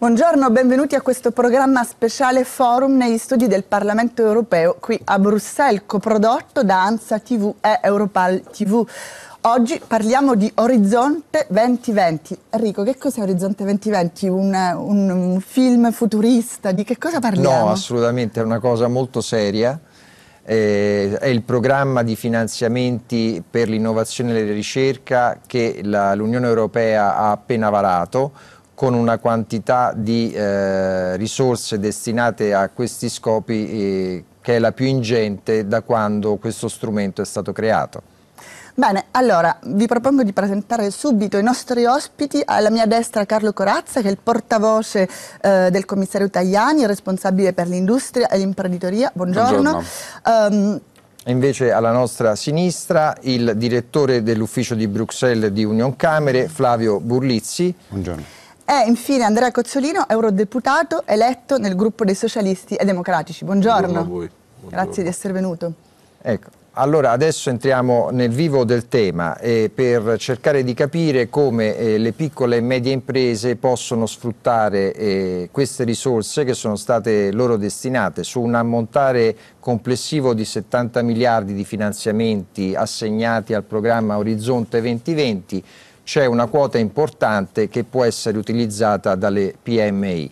Buongiorno, benvenuti a questo programma speciale Forum negli studi del Parlamento europeo qui a Bruxelles, coprodotto da ANSA TV e Europal TV. Oggi parliamo di Orizzonte 2020. Enrico, che cos'è Orizzonte 2020? Un, un, un film futurista? Di che cosa parliamo? No, assolutamente, è una cosa molto seria. Eh, è il programma di finanziamenti per l'innovazione e la ricerca che l'Unione Europea ha appena varato con una quantità di eh, risorse destinate a questi scopi eh, che è la più ingente da quando questo strumento è stato creato. Bene, allora vi propongo di presentare subito i nostri ospiti. Alla mia destra Carlo Corazza, che è il portavoce eh, del commissario Tajani, responsabile per l'industria e l'imprenditoria. Buongiorno. Buongiorno. Um, Invece alla nostra sinistra il direttore dell'ufficio di Bruxelles di Union Camere, Flavio Burlizzi. Buongiorno e infine Andrea Cozzolino, eurodeputato eletto nel gruppo dei socialisti e democratici. Buongiorno. Buongiorno a voi. Buongiorno. Grazie di essere venuto. Ecco. Allora adesso entriamo nel vivo del tema eh, per cercare di capire come eh, le piccole e medie imprese possono sfruttare eh, queste risorse che sono state loro destinate su un ammontare complessivo di 70 miliardi di finanziamenti assegnati al programma Orizzonte 2020 c'è una quota importante che può essere utilizzata dalle PMI.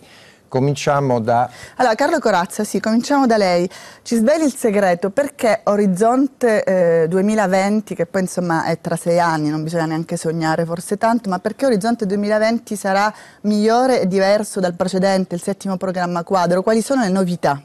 Cominciamo da... Allora, Carlo Corazza, sì, cominciamo da lei. Ci sveli il segreto perché Orizzonte eh, 2020, che poi insomma è tra sei anni, non bisogna neanche sognare forse tanto, ma perché Orizzonte 2020 sarà migliore e diverso dal precedente, il settimo programma quadro? Quali sono le novità?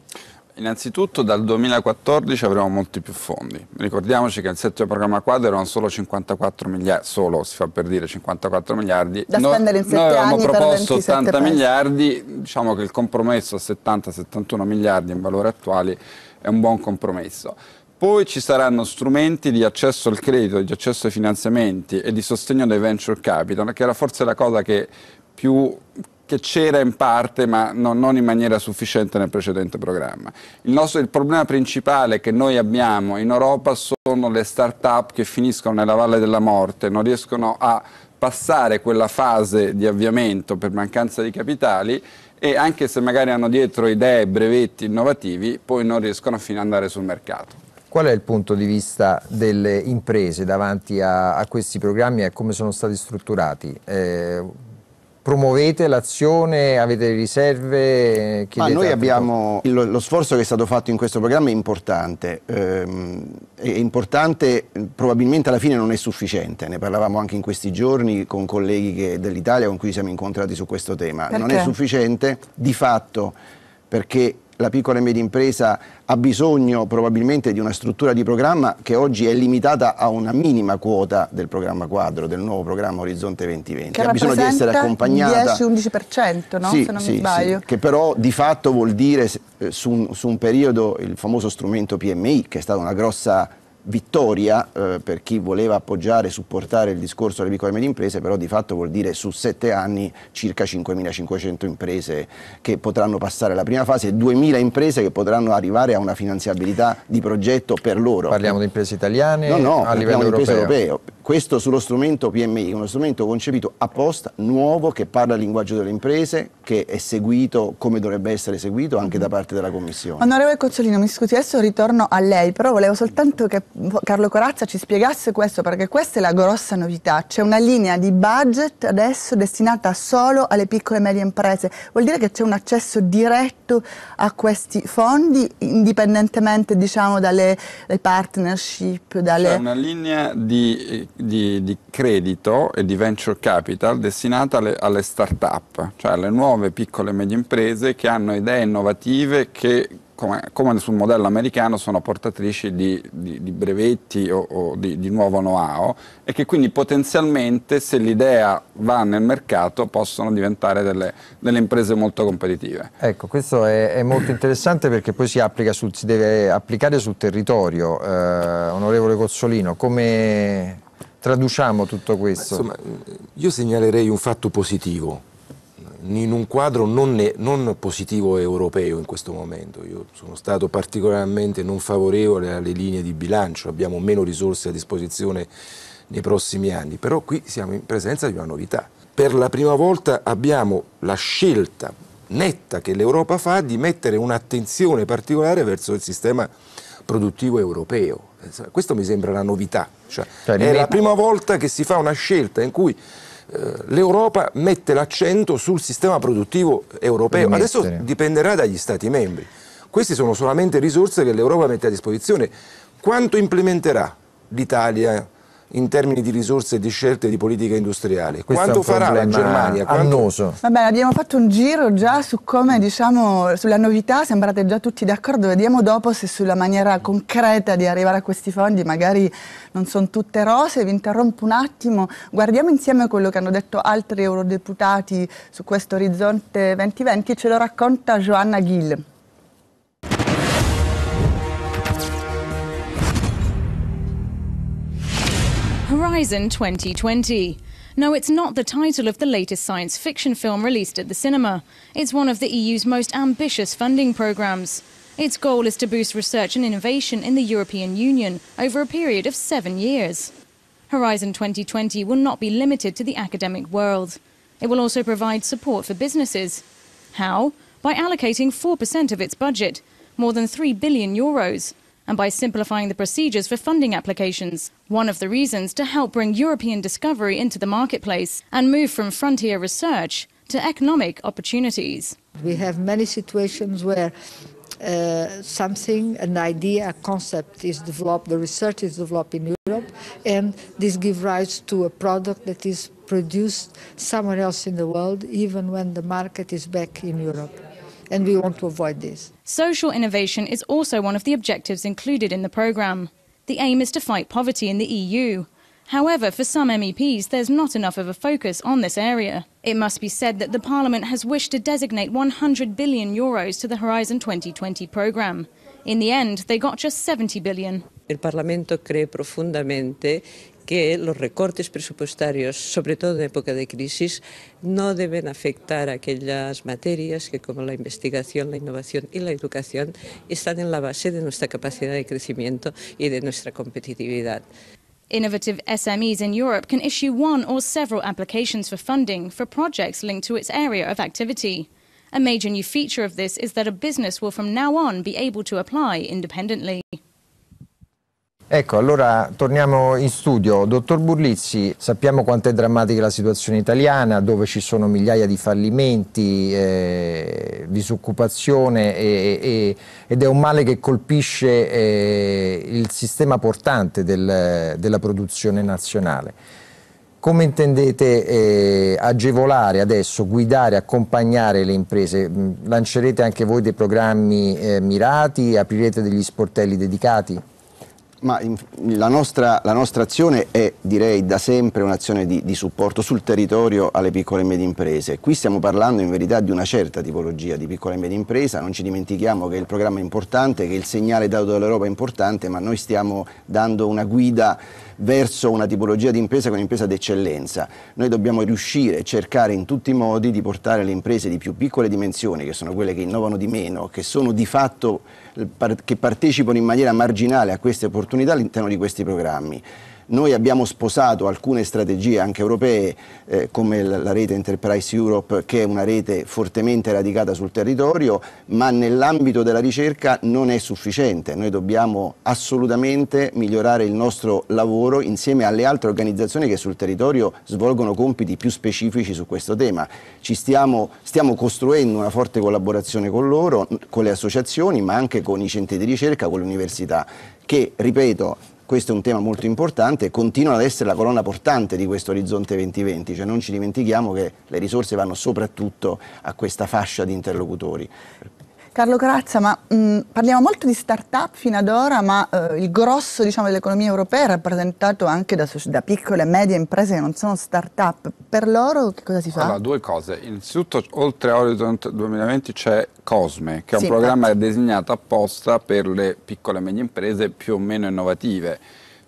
Innanzitutto dal 2014 avremo molti più fondi. Ricordiamoci che il settimo programma quadro erano solo 54 miliardi, solo si fa per dire 54 miliardi. Da no, spendere in 7 noi avevamo proposto 80 paesi. miliardi, diciamo che il compromesso a 70-71 miliardi in valore attuale è un buon compromesso. Poi ci saranno strumenti di accesso al credito, di accesso ai finanziamenti e di sostegno dei venture capital, che era forse la cosa che più che c'era in parte ma no, non in maniera sufficiente nel precedente programma. Il, nostro, il problema principale che noi abbiamo in Europa sono le start-up che finiscono nella valle della morte, non riescono a passare quella fase di avviamento per mancanza di capitali e anche se magari hanno dietro idee, brevetti, innovativi, poi non riescono fino ad andare sul mercato. Qual è il punto di vista delle imprese davanti a, a questi programmi e come sono stati strutturati? Eh, promuovete l'azione, avete riserve? Ma noi abbiamo, lo, lo, sforzo che è stato fatto in questo programma è importante, ehm, è importante, probabilmente alla fine non è sufficiente, ne parlavamo anche in questi giorni con colleghi dell'Italia con cui siamo incontrati su questo tema, perché? non è sufficiente di fatto perché la piccola e media impresa ha bisogno probabilmente di una struttura di programma che oggi è limitata a una minima quota del programma quadro, del nuovo programma Orizzonte 2020. Che ha bisogno di essere accompagnata. 10-11%, no? sì, se non sì, mi sbaglio. Sì, che però di fatto vuol dire eh, su, un, su un periodo il famoso strumento PMI, che è stata una grossa vittoria eh, per chi voleva appoggiare e supportare il discorso delle piccole e medie imprese, però di fatto vuol dire su sette anni circa 5.500 imprese che potranno passare alla prima fase e 2.000 imprese che potranno arrivare a una finanziabilità di progetto per loro. Parliamo di imprese italiane no, no, a livello europeo. europeo. Questo sullo strumento PMI, uno strumento concepito apposta, nuovo, che parla il linguaggio delle imprese, che è seguito come dovrebbe essere seguito anche da parte della Commissione. Onorevole Cozzolino, mi scusi, adesso ritorno a lei, però volevo soltanto capire Carlo Corazza ci spiegasse questo perché questa è la grossa novità, c'è una linea di budget adesso destinata solo alle piccole e medie imprese, vuol dire che c'è un accesso diretto a questi fondi indipendentemente diciamo, dalle, dalle partnership, dalle... C'è una linea di, di, di, credito e di venture capital destinata alle, alle start-up, cioè alle nuove piccole e medie imprese che hanno idee innovative che come, come, sul modello americano, sono portatrici di, di, di brevetti o, o di, di, nuovo know-how e che quindi potenzialmente se l'idea va nel mercato possono diventare delle, delle imprese molto competitive. Ecco, questo è, è, molto interessante perché poi si, applica sul, si deve applicare sul territorio. Eh, onorevole Cozzolino, come traduciamo tutto questo? Insomma, io segnalerei un fatto positivo in un quadro non, ne, non, positivo europeo in questo momento. Io sono stato particolarmente non favorevole alle linee di bilancio, abbiamo meno risorse a disposizione nei prossimi anni, però qui siamo in presenza di una novità. Per la prima volta abbiamo la scelta netta che l'Europa fa di mettere un'attenzione particolare verso il sistema produttivo europeo. Questo mi sembra la novità. Cioè, cioè è la prima volta che si fa una scelta in cui eh, l'Europa mette l'accento sul sistema produttivo europeo. Adesso dipenderà dagli Stati membri. Queste sono solamente risorse che l'Europa mette a disposizione. Quanto implementerà l'Italia in termini di risorse e di scelte di politica industriale. Questo Quanto farà la Germania? Annoso. Quanto... Va bene, abbiamo fatto un giro già su come, diciamo, sulla novità, sembrate già tutti d'accordo, vediamo dopo se sulla maniera concreta di arrivare a questi fondi magari non sono tutte rose, vi interrompo un attimo, guardiamo insieme quello che hanno detto altri eurodeputati su questo orizzonte 2020 e ce lo racconta Joanna Gill. Horizon 2020. No, it's not the title of the latest science fiction film released at the cinema. It's one of the EU's most ambitious funding programs. Its goal is to boost research and innovation in the European Union over a period of seven years. Horizon 2020 will not be limited to the academic world. It will also provide support for businesses. How? By allocating 4% of its budget, more than 3 billion euros, and by simplifying the procedures for funding applications. One of the reasons to help bring European discovery into the marketplace and move from frontier research to economic opportunities. We have many situations where uh, something, an idea, a concept is developed, the research is developed in Europe, and this gives rise to a product that is produced somewhere else in the world, even when the market is back in Europe and we want to avoid this. Social innovation is also one of the objectives included in the programme. The aim is to fight poverty in the EU. However, for some MEPs, there's not enough of a focus on this area. It must be said that the Parliament has wished to designate 100 billion euros to the Horizon 2020 programme. In the end, they got just 70 billion. Parlamento cree que los recortes presupuestarios, sobre todo en época de crisis, no deben afectar aquellas materias que como la investigación, la innovación y la educación están en la base de nuestra capacidad de crecimiento y de nuestra competitividad. Innovative SMEs in Europe can issue one or several applications for funding for projects linked to its area of activity. A major new feature of this is that a business will from now on be able to apply independently. Ecco, allora torniamo in studio. Dottor Burlizzi, sappiamo quanto è drammatica la situazione italiana, dove ci sono migliaia di fallimenti, eh, disoccupazione e, e, ed è un male che colpisce eh, il sistema portante del, della produzione nazionale. Come intendete eh, agevolare adesso, guidare, accompagnare le imprese? Lancerete anche voi dei programmi eh, mirati? Aprirete degli sportelli dedicati? Ma in, la, nostra, la, nostra, azione è, direi, da sempre un'azione di, di, supporto sul territorio alle piccole e medie imprese. Qui stiamo parlando in verità di una certa tipologia di piccola e media impresa, non ci dimentichiamo che il programma è importante, che il segnale dato dall'Europa è importante, ma noi stiamo dando una guida verso una tipologia di impresa che è un'impresa d'eccellenza. Noi dobbiamo riuscire a cercare in tutti i modi di portare le imprese di più piccole dimensioni, che sono quelle che innovano di meno, che sono di fatto eh, che partecipano in maniera marginale a queste opportunità all'interno di questi programmi. Noi abbiamo sposato alcune strategie anche europee eh, come la rete Enterprise Europe che è una rete fortemente radicata sul territorio ma nell'ambito della ricerca non è sufficiente. Noi dobbiamo assolutamente migliorare il nostro lavoro insieme alle altre organizzazioni che sul territorio svolgono compiti più specifici su questo tema. Stiamo, stiamo costruendo una forte collaborazione con loro, con le associazioni ma anche con i centri di ricerca, con le università che, ripeto, questo è un tema molto importante, e continua ad essere la colonna portante di questo orizzonte 2020, cioè non ci dimentichiamo che le risorse vanno soprattutto a questa fascia di interlocutori. Carlo Carazza, ma mh, mm, parliamo molto di start-up fino ad ora, ma eh, il grosso diciamo, dell'economia europea è rappresentato anche da, da, piccole e medie imprese che non sono start-up. Per loro che cosa si fa? Allora, due cose. Innanzitutto, oltre a Horizon 2020 c'è Cosme, che è un sì, programma infatti. Esatto. designato apposta per le piccole e medie imprese più o meno innovative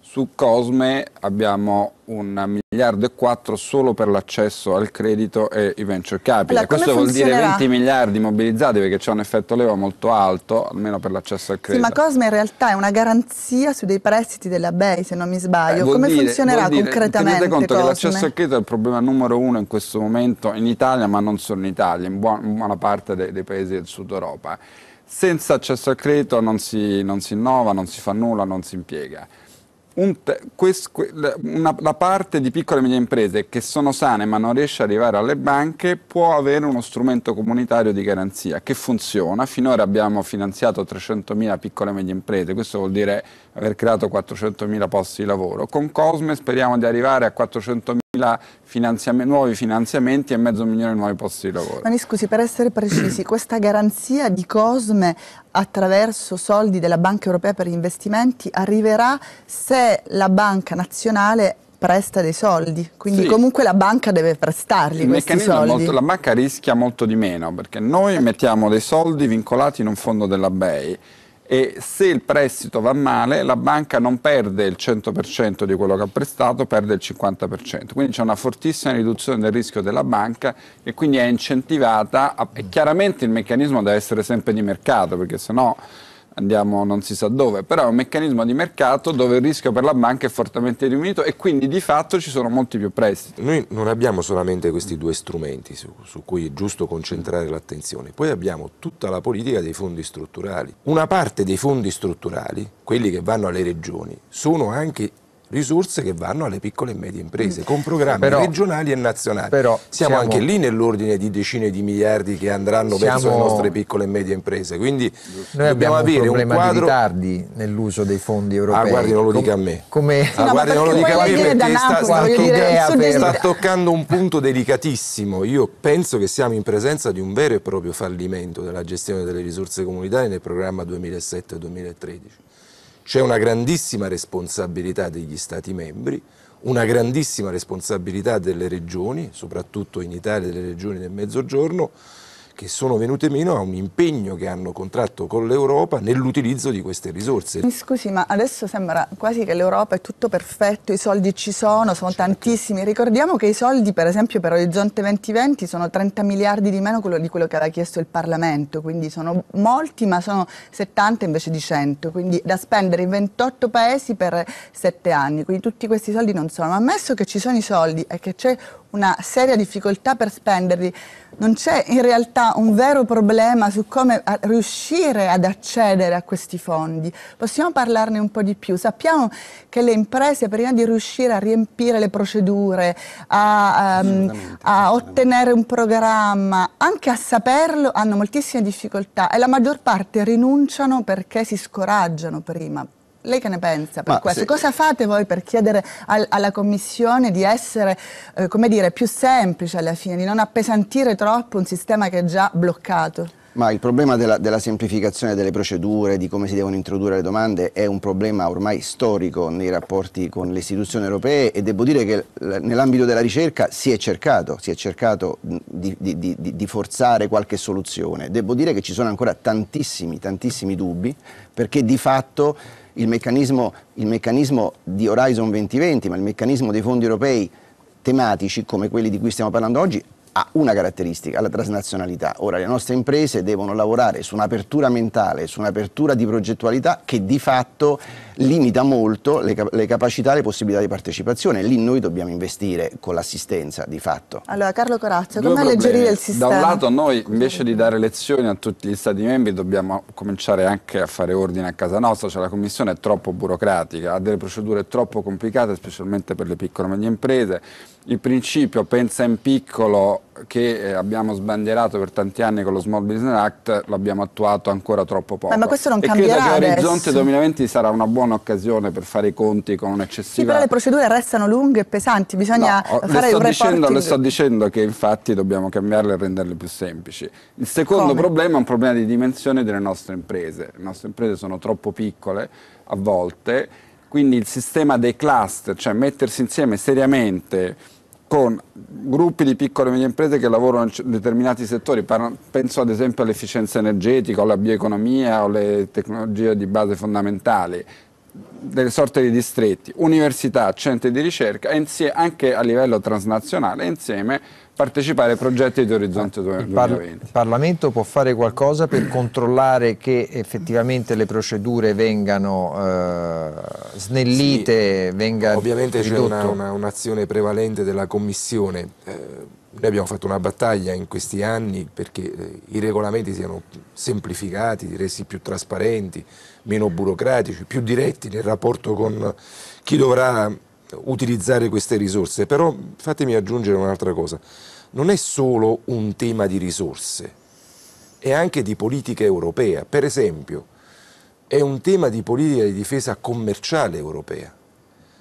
su Cosme abbiamo un miliardo e quattro solo per l'accesso al credito e i venture capital. Allora, Questo vuol dire 20 miliardi mobilizzati perché c'è un effetto leva molto alto, almeno per l'accesso al credito. Sì, ma Cosme in realtà è una garanzia su dei prestiti della BEI, se non mi sbaglio. Eh, Come dire, funzionerà dire, concretamente? Tenete conto Cosme? che l'accesso al credito è il problema numero uno in questo momento in Italia, ma non solo in Italia, in buona parte dei, dei paesi del sud Europa. Senza accesso al credito non si, non si innova, non si fa nulla, non si impiega un, quest, una, la parte di piccole e medie imprese che sono sane ma non riesce ad arrivare alle banche può avere uno strumento comunitario di garanzia che funziona. Finora abbiamo finanziato 300.000 piccole e medie imprese, questo vuol dire aver creato 400.000 posti di lavoro. Con Cosme speriamo di arrivare a 400.000 Finanziamenti, nuovi finanziamenti e mezzo milione di nuovi posti di lavoro. Ma mi scusi, per essere precisi, questa garanzia di Cosme attraverso soldi della Banca Europea per gli investimenti arriverà se la Banca Nazionale presta dei soldi, quindi sì. comunque la banca deve prestarli Il questi soldi. Molto, la banca rischia molto di meno perché noi eh. mettiamo dei soldi vincolati in un fondo della BEI e se il prestito va male la banca non perde il 100% di quello che ha prestato, perde il 50%. Quindi c'è una fortissima riduzione del rischio della banca e quindi è incentivata a, e chiaramente il meccanismo deve essere sempre di mercato perché sennò no andiamo non si sa dove, però è un meccanismo di mercato dove il rischio per la banca è fortemente diminuito e quindi di fatto ci sono molti più prestiti. Noi non abbiamo solamente questi due strumenti su, su cui è giusto concentrare l'attenzione, poi abbiamo tutta la politica dei fondi strutturali. Una parte dei fondi strutturali, quelli che vanno alle regioni, sono anche risorse che vanno alle piccole e medie imprese, con programmi però, regionali e nazionali. Però siamo, siamo anche lì nell'ordine di decine di miliardi che andranno siamo, verso le nostre piccole e medie imprese. Quindi noi abbiamo avere un problema un quadro... di ritardi nell'uso dei fondi ah, europei. Ah, guardi, non lo dica a me. Come... Ah, guardi, non lo dica a me perché sta, sta, idea, per... sta toccando un punto delicatissimo. Io penso che siamo in presenza di un vero e proprio fallimento della gestione delle risorse comunitarie nel programma 2007-2013. C'è una grandissima responsabilità degli Stati membri, una grandissima responsabilità delle regioni, soprattutto in Italia delle regioni del Mezzogiorno, che sono venute meno a un impegno che hanno contratto con l'Europa nell'utilizzo di queste risorse. Mi scusi, ma adesso sembra quasi che l'Europa è tutto perfetto, i soldi ci sono, sono certo. tantissimi. Ricordiamo che i soldi, per esempio, per Orizzonte 2020 sono 30 miliardi di meno quello di quello che aveva chiesto il Parlamento, quindi sono molti, ma sono 70 invece di 100, quindi da spendere in 28 paesi per 7 anni, quindi tutti questi soldi non sono. Ma ammesso che ci sono i soldi e che c'è una seria difficoltà per spenderli, non c'è in realtà un vero problema su come riuscire ad accedere a questi fondi. Possiamo parlarne un po' di più. Sappiamo che le imprese, prima di riuscire a riempire le procedure, a, um, a ottenere un programma, anche a saperlo, hanno moltissime difficoltà e la maggior parte rinunciano perché si scoraggiano prima lei che ne pensa per Ma questo? Se... Cosa fate voi per chiedere al, alla Commissione di essere, eh, come dire, più semplice alla fine, di non appesantire troppo un sistema che è già bloccato? Ma il problema della, della, semplificazione delle procedure, di come si devono introdurre le domande, è un problema ormai storico nei rapporti con le istituzioni europee e devo dire che nell'ambito della ricerca si è cercato, si è cercato di, di, di, di, forzare qualche soluzione. Devo dire che ci sono ancora tantissimi, tantissimi dubbi perché di fatto il meccanismo, il meccanismo di Horizon 2020, ma il meccanismo dei fondi europei tematici come quelli di cui stiamo parlando oggi ha una caratteristica, la transnazionalità. Ora le nostre imprese devono lavorare su un'apertura mentale, su un'apertura di progettualità che di fatto limita molto le, le capacità e le possibilità di partecipazione. Lì noi dobbiamo investire con l'assistenza di fatto. Allora Carlo Corazza, come alleggerire il sistema? Da un lato noi invece di dare lezioni a tutti gli Stati membri dobbiamo cominciare anche a fare ordine a casa nostra, cioè la Commissione è troppo burocratica, ha delle procedure troppo complicate specialmente per le piccole e medie imprese il principio pensa in piccolo che eh, abbiamo sbandierato per tanti anni con lo Small Business Act l'abbiamo attuato ancora troppo poco. Beh, ma questo non e cambierà credo che l'orizzonte 2020 sarà una buona occasione per fare i conti con un'eccessiva... Sì, però le procedure restano lunghe e pesanti, bisogna no, fare un reporting. Dicendo, le sto dicendo che infatti dobbiamo cambiarle e renderle più semplici. Il secondo Come? problema è un problema di dimensione delle nostre imprese. Le nostre imprese sono troppo piccole a volte, quindi il sistema dei cluster, cioè mettersi insieme seriamente con gruppi di piccole e medie imprese che lavorano in determinati settori, penso ad esempio all'efficienza energetica, alla bioeconomia o alle tecnologie di base fondamentali, delle sorte di distretti, università, centri di ricerca e anche a livello transnazionale insieme partecipare ai progetti di Orizzonte 2020. Il par Parlamento può fare qualcosa per controllare che effettivamente le procedure vengano eh, snellite, sì, venga Ovviamente c'è un'azione una, prevalente della Commissione. Eh, noi abbiamo fatto una battaglia in questi anni perché eh, i regolamenti siano semplificati, resi più trasparenti, meno burocratici, più diretti nel rapporto con chi dovrà utilizzare queste risorse, però fatemi aggiungere un'altra cosa, non è solo un tema di risorse, è anche di politica europea, per esempio è un tema di politica di difesa commerciale europea,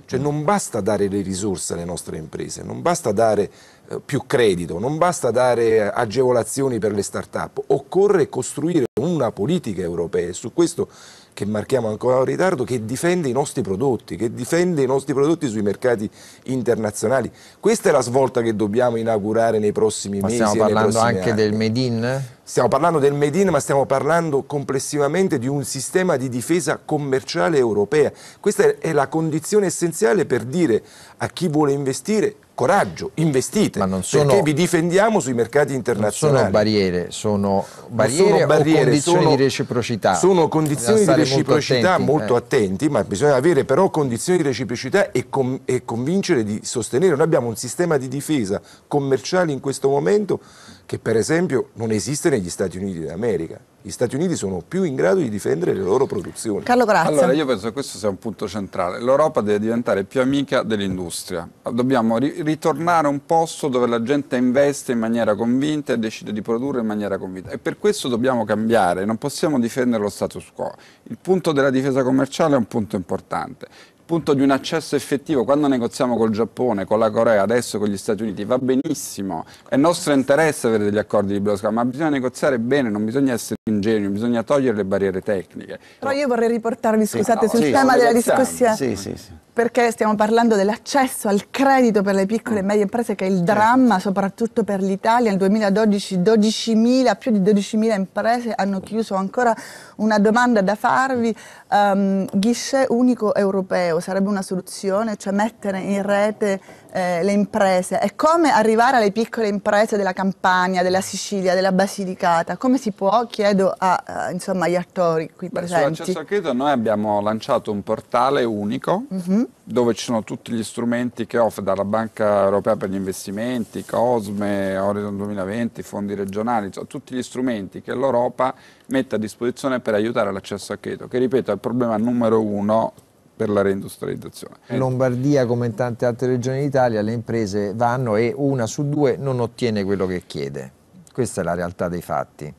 cioè non basta dare le risorse alle nostre imprese, non basta dare eh, più credito, non basta dare agevolazioni per le start-up, occorre costruire una politica europea e su questo che marchiamo ancora in ritardo, che difende i nostri prodotti, che difende i nostri prodotti sui mercati internazionali. Questa è la svolta che dobbiamo inaugurare nei prossimi ma mesi. Stiamo parlando anche anni. del Made in? Stiamo parlando del Made in, ma stiamo parlando complessivamente di un sistema di difesa commerciale europea. Questa è la condizione essenziale per dire a chi vuole investire coraggio, investite, ma non sono, perché vi difendiamo sui mercati internazionali. sono barriere, sono barriere, sono barriere, o condizioni sono, di reciprocità. Sono condizioni di reciprocità attenti, molto eh. attenti, ma bisogna avere però condizioni di reciprocità e, con, e convincere di sostenere. Noi abbiamo un sistema di difesa commerciale in questo momento che per esempio non esiste negli Stati Uniti d'America. Gli Stati Uniti sono più in grado di difendere le loro produzioni. Carlo Grazia. Allora io penso che questo sia un punto centrale. L'Europa deve diventare più amica dell'industria. Dobbiamo ri- ritornare a un posto dove la gente investe in maniera convinta e decide di produrre in maniera convinta. E per questo dobbiamo cambiare, non possiamo difendere lo status quo. Il punto della difesa commerciale è un punto importante punto di un accesso effettivo, quando negoziamo col Giappone, con la Corea, adesso con gli Stati Uniti, va benissimo, è nostro interesse avere degli accordi di blocco, ma bisogna negoziare bene, non bisogna essere ingenui, bisogna togliere le barriere tecniche. Però io vorrei riportarvi, scusate, sì, sul sì, tema della discussione. Sì, sì, sì perché stiamo parlando dell'accesso al credito per le piccole e medie imprese che è il dramma soprattutto per l'Italia. Nel 2012 12.000, più di 12.000 imprese hanno chiuso ancora una domanda da farvi, um, guichet unico europeo dicevo, sarebbe una soluzione, cioè mettere in rete eh, le imprese. E come arrivare alle piccole imprese della Campania, della Sicilia, della Basilicata? Come si può? Chiedo a, a, eh, insomma, agli attori qui Beh, presenti. Sull'accesso al credito noi abbiamo lanciato un portale unico mm-hmm. dove ci sono tutti gli strumenti che offre dalla Banca Europea per gli investimenti, COSME, Horizon 2020, fondi regionali, insomma, tutti gli strumenti che l'Europa mette a disposizione per aiutare l'accesso al credito, che ripeto è il problema numero uno per la reindustrializzazione. In Lombardia, come in tante altre regioni d'Italia, le imprese vanno e una su due non ottiene quello che chiede. Questa è la realtà dei fatti.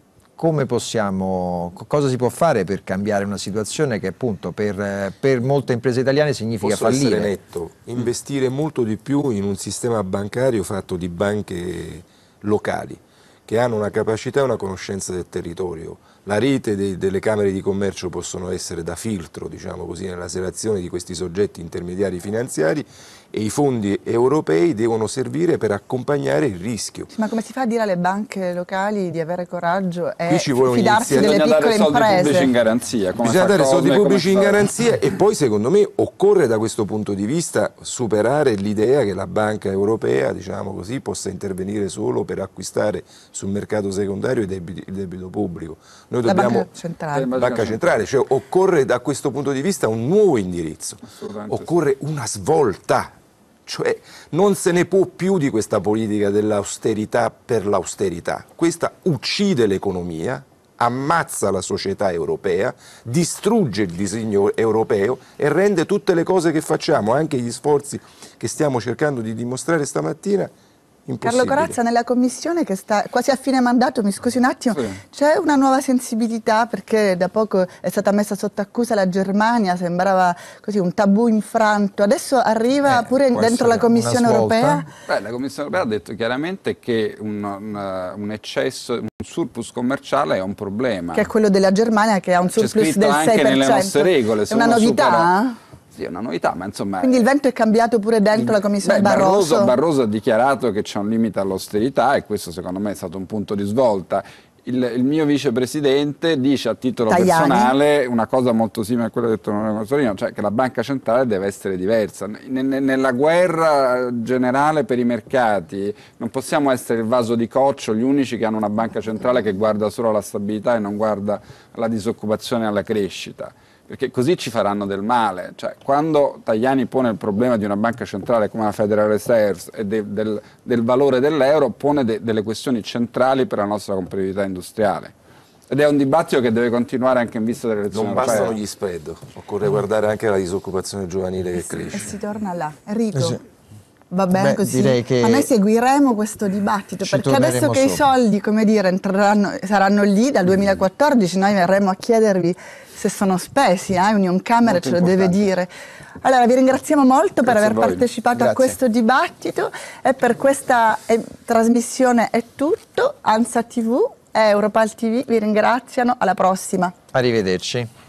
Possiamo, cosa si può fare per cambiare una situazione che appunto per, per molte imprese italiane significa Posso fallire? netto, investire molto di più in un sistema bancario fatto di banche locali che hanno una capacità e una conoscenza del territorio. La rete dei, delle Camere di Commercio possono essere da filtro diciamo così, nella selezione di questi soggetti intermediari finanziari e i fondi europei devono servire per accompagnare il rischio. Ma come si fa a dire alle banche locali di avere coraggio e fidarsi delle piccole imprese? Bisogna dare soldi pubblici in garanzia. Bisogna dare soldi pubblici in garanzia e poi secondo me occorre da questo punto di vista superare l'idea che la banca europea diciamo così, possa intervenire solo per acquistare sul mercato secondario il debito, il debito pubblico. Noi La banca centrale. Eh, banca centrale cioè occorre da questo punto di vista un nuovo indirizzo, occorre una svolta. Cioè non se ne può più di questa politica dell'austerità per l'austerità. Questa uccide l'economia, ammazza la società europea, distrugge il disegno europeo e rende tutte le cose che facciamo, anche gli sforzi che stiamo cercando di dimostrare stamattina, Carlo Corazza, nella commissione che sta quasi a fine mandato, mi scusi un attimo, sì. c'è una nuova sensibilità perché da poco è stata messa sotto accusa la Germania, sembrava così un tabù infranto, adesso arriva eh, pure dentro la commissione europea? Beh, la commissione europea ha detto chiaramente che un, un, eh, un eccesso, un surplus commerciale è un problema. Che è quello della Germania che ha un surplus del 6%. C'è scritto anche nelle nostre regole. è una novità? Supera sì, una novità, ma insomma... Quindi il vento è cambiato pure dentro la commissione beh, Barroso. Barroso? Barroso ha dichiarato che c'è un limite all'austerità e questo secondo me è stato un punto di svolta. Il, il, mio vicepresidente dice a titolo Tajani. personale una cosa molto simile a quella detto l'onorevole Consolino, cioè che la banca centrale deve essere diversa. N- nella guerra generale per i mercati non possiamo essere il vaso di coccio, gli unici che hanno una banca centrale che guarda solo alla stabilità e non guarda alla disoccupazione e alla crescita perché così ci faranno del male. Cioè, quando Tajani pone il problema di una banca centrale come la Federal Reserve e de, del, del, valore dell'euro, pone de, delle questioni centrali per la nostra competitività industriale. Ed è un dibattito che deve continuare anche in vista delle elezioni. Non bastano europee. gli spread, occorre guardare anche la disoccupazione giovanile che e eh cresce. e si torna là. Enrico. Eh Va bene così. Direi che Ma noi seguiremo questo dibattito perché adesso che sopra. i soldi, come dire, entreranno, saranno lì dal 2014, mm. noi verremo a chiedervi se sono spesi, eh? Union Camera ce lo deve dire. Allora vi ringraziamo molto Grazie per aver a partecipato Grazie. a questo dibattito e per questa eh, trasmissione è tutto. Ansa TV e Europal TV vi ringraziano, alla prossima. Arrivederci.